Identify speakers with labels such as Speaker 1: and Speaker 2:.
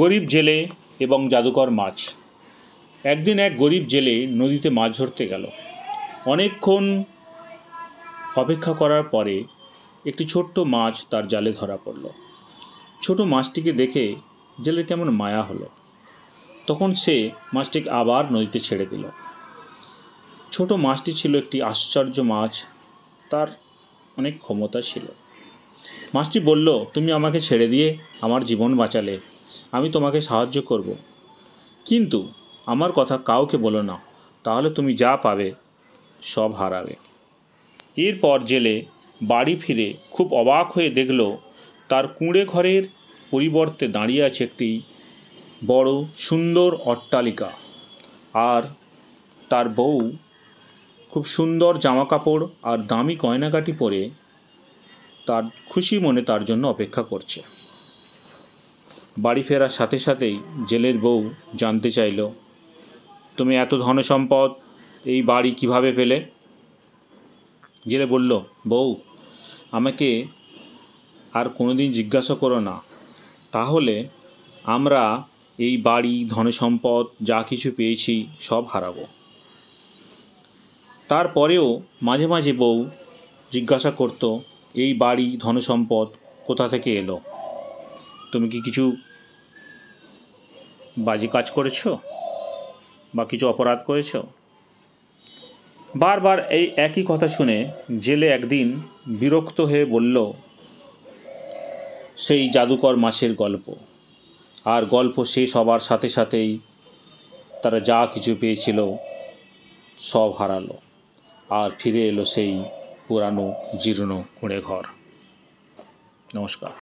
Speaker 1: গরিব জেলে এবং জাদুকর মাছ একদিন এক গরিব জেলে নদীতে মাছ ধরতে গেল অনেকক্ষণ অপেক্ষা করার পরে একটি ছোট্ট মাছ তার জালে ধরা পড়ল ছোট মাছটিকে দেখে জেলের কেমন মায়া হলো তখন সে মাছটিকে আবার নদীতে ছেড়ে দিল ছোট মাছটি ছিল একটি আশ্চর্য মাছ তার অনেক ক্ষমতা ছিল মাছটি বলল তুমি আমাকে ছেড়ে দিয়ে আমার জীবন বাঁচালে আমি তোমাকে সাহায্য করব কিন্তু আমার কথা কাউকে বলো না তাহলে তুমি যা পাবে সব হারাবে এরপর জেলে বাড়ি ফিরে খুব অবাক হয়ে দেখল তার কুঁড়ে ঘরের পরিবর্তে দাঁড়িয়ে আছে একটি বড় সুন্দর অট্টালিকা আর তার বউ খুব সুন্দর জামা কাপড় আর দামি কয়নাকাটি পরে তার খুশি মনে তার জন্য অপেক্ষা করছে বাড়ি ফেরার সাথে সাথেই জেলের বউ জানতে চাইল তুমি এত ধনসম্পদ এই বাড়ি কিভাবে পেলে জেলে বলল বউ আমাকে আর কোনোদিন জিজ্ঞাসা করো না তাহলে আমরা এই বাড়ি ধন সম্পদ যা কিছু পেয়েছি সব হারাবো তারপরেও মাঝে মাঝে বউ জিজ্ঞাসা করত এই বাড়ি ধন সম্পদ কোথা থেকে এলো তুমি কি কিছু বাজে কাজ করেছ বা কিছু অপরাধ করেছ বারবার এই একই কথা শুনে জেলে একদিন বিরক্ত হয়ে বলল সেই জাদুকর মাসের গল্প আর গল্প শেষ হবার সাথে সাথেই তারা যা কিছু পেয়েছিল সব হারালো আর ফিরে এলো সেই পুরানো জীর্ণ কুঁড়ে ঘর নমস্কার